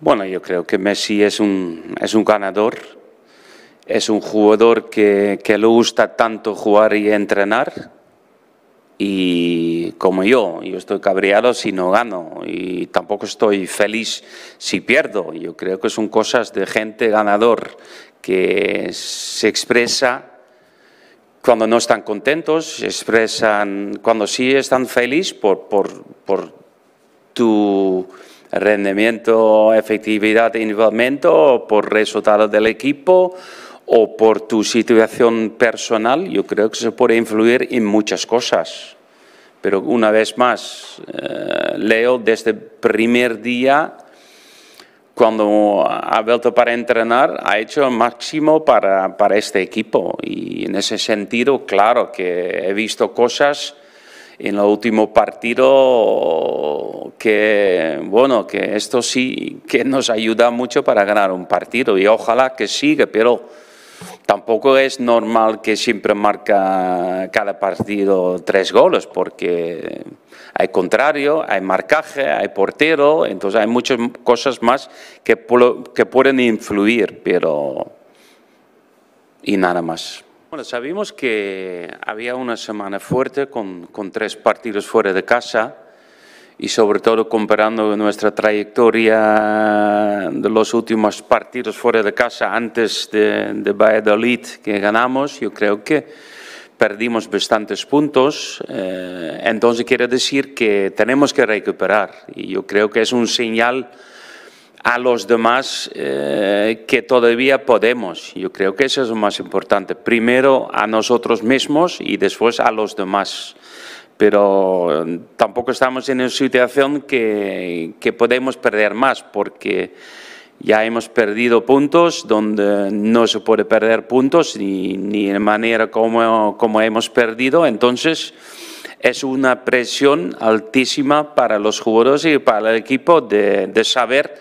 Bueno, yo creo que Messi es un, es un ganador, es un jugador que, le gusta tanto jugar y entrenar. Y como yo, yo estoy cabreado si no gano y tampoco estoy feliz si pierdo. Yo creo que son cosas de gente ganador que se expresa cuando no están contentos, expresan cuando sí están felices por, por tu rendimiento, efectividad e por resultados del equipo o por tu situación personal, yo creo que se puede influir en muchas cosas. Pero una vez más, eh, Leo desde el primer día, cuando ha vuelto para entrenar, ha hecho el máximo para, para este equipo. Y en ese sentido, claro que he visto cosas en el último partido que, bueno, que esto sí que nos ayuda mucho para ganar un partido y ojalá que siga, pero tampoco es normal que siempre marca cada partido tres goles porque hay contrario, hay marcaje, hay portero, entonces hay muchas cosas más que, que pueden influir, pero... Y nada más. Bueno, sabíamos que había una semana fuerte con, tres partidos fuera de casa y sobre todo comparando nuestra trayectoria de los últimos partidos fuera de casa antes de, de Valladolid que ganamos, yo creo que perdimos bastantes puntos, eh, entonces quiere decir que tenemos que recuperar y yo creo que es un señal a los demás eh, que todavía podemos. Yo creo que eso es lo más importante. Primero a nosotros mismos y después a los demás. Pero eh, tampoco estamos en una situación que, que podemos perder más, porque ya hemos perdido puntos donde no se puede perder puntos ni, ni de manera como, como hemos perdido. Entonces, es una presión altísima para los jugadores y para el equipo de, de saber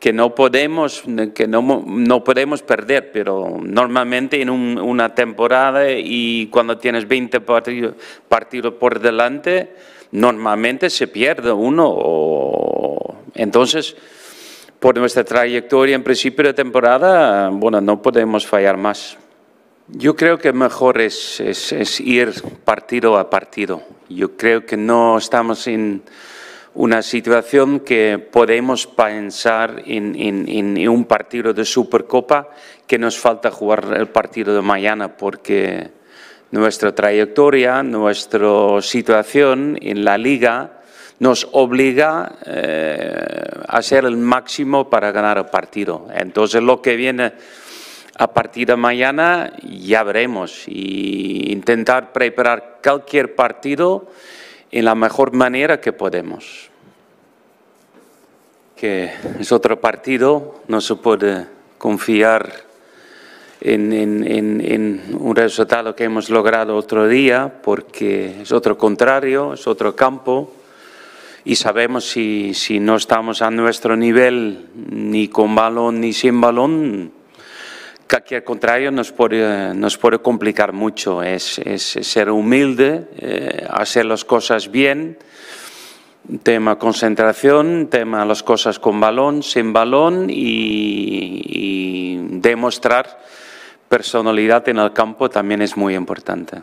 que no podemos, que no, no podemos perder, pero normalmente en una temporada y cuando tienes 20 partidos por delante, normalmente se pierde uno. O, entonces, por nuestra trayectoria en principio de temporada, bueno, no podemos fallar más. Yo creo que mejor es, es, es ir partido a partido. Yo creo que no estamos en una situación que podemos pensar en, un partido de Supercopa que nos falta jugar el partido de mañana porque nuestra trayectoria, nuestra situación en la liga nos obliga eh, a hacer el máximo para ganar el partido. Entonces lo que viene a partir de mañana ya veremos y intentar preparar cualquier partido en la mejor manera que podemos que es otro partido, no se puede confiar en, un resultado que hemos logrado otro día, porque es otro contrario, es otro campo, y sabemos si, si no estamos a nuestro nivel, ni con balón ni sin balón, cualquier contrario nos puede, complicar mucho. Es, ser humilde, eh, hacer las cosas bien Tema concentración, tema las cosas con balón, sin balón y, y demostrar personalidad en el campo también es muy importante.